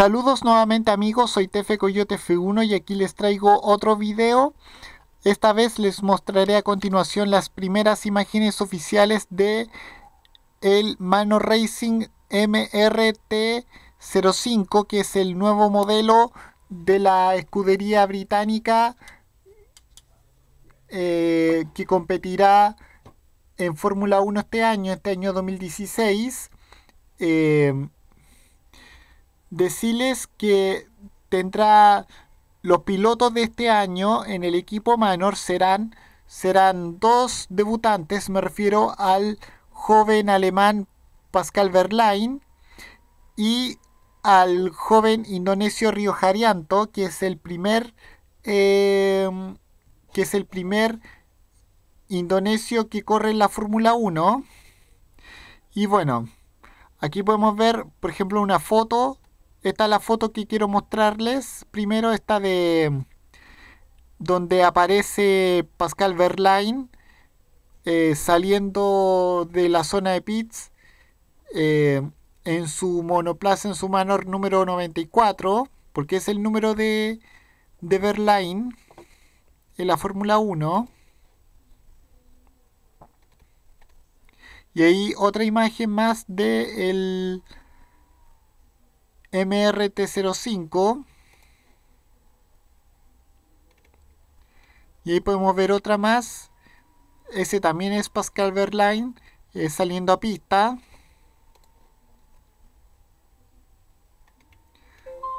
Saludos nuevamente amigos, soy Tefe Coyote F1 y aquí les traigo otro video. Esta vez les mostraré a continuación las primeras imágenes oficiales de el Mano Racing MRT05 que es el nuevo modelo de la escudería británica eh, que competirá en Fórmula 1 este año, este año 2016 decirles que tendrá los pilotos de este año en el equipo Manor serán, serán dos debutantes, me refiero al joven alemán Pascal Verlaine y al joven indonesio Rio Jarianto. que es el primer em, que es el primer indonesio que corre en la Fórmula 1. Y bueno, aquí podemos ver, por ejemplo, una foto esta es la foto que quiero mostrarles. Primero esta de donde aparece Pascal Verlaine eh, saliendo de la zona de pits eh, en su monoplaza, en su manor número 94, porque es el número de, de Verlaine en la Fórmula 1. Y ahí otra imagen más de el MRT05. Y ahí podemos ver otra más. Ese también es Pascal Verlaine eh, saliendo a pista.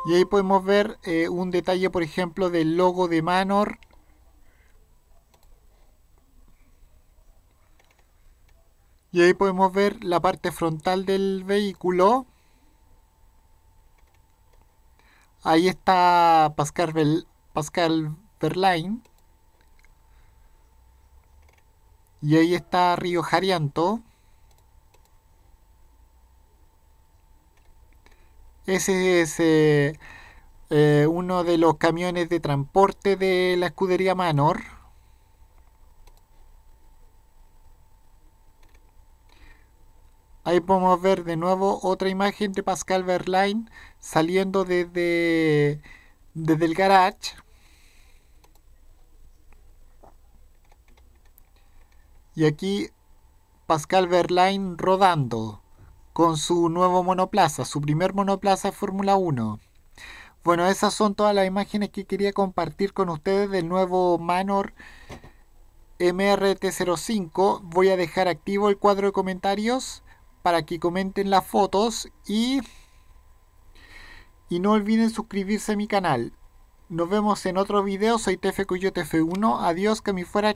Y ahí podemos ver eh, un detalle, por ejemplo, del logo de Manor. Y ahí podemos ver la parte frontal del vehículo. Ahí está Pascal, Bel, Pascal Y ahí está Río Jarianto. Ese es eh, eh, uno de los camiones de transporte de la escudería Manor. Ahí podemos ver de nuevo otra imagen de Pascal Verlaine saliendo desde, desde el garage. Y aquí Pascal Verlaine rodando con su nuevo monoplaza, su primer monoplaza Fórmula 1. Bueno, esas son todas las imágenes que quería compartir con ustedes del nuevo Manor MRT05. Voy a dejar activo el cuadro de comentarios para que comenten las fotos y, y no olviden suscribirse a mi canal. Nos vemos en otro video, soy TF Cuyo tf 1 adiós que mi fuera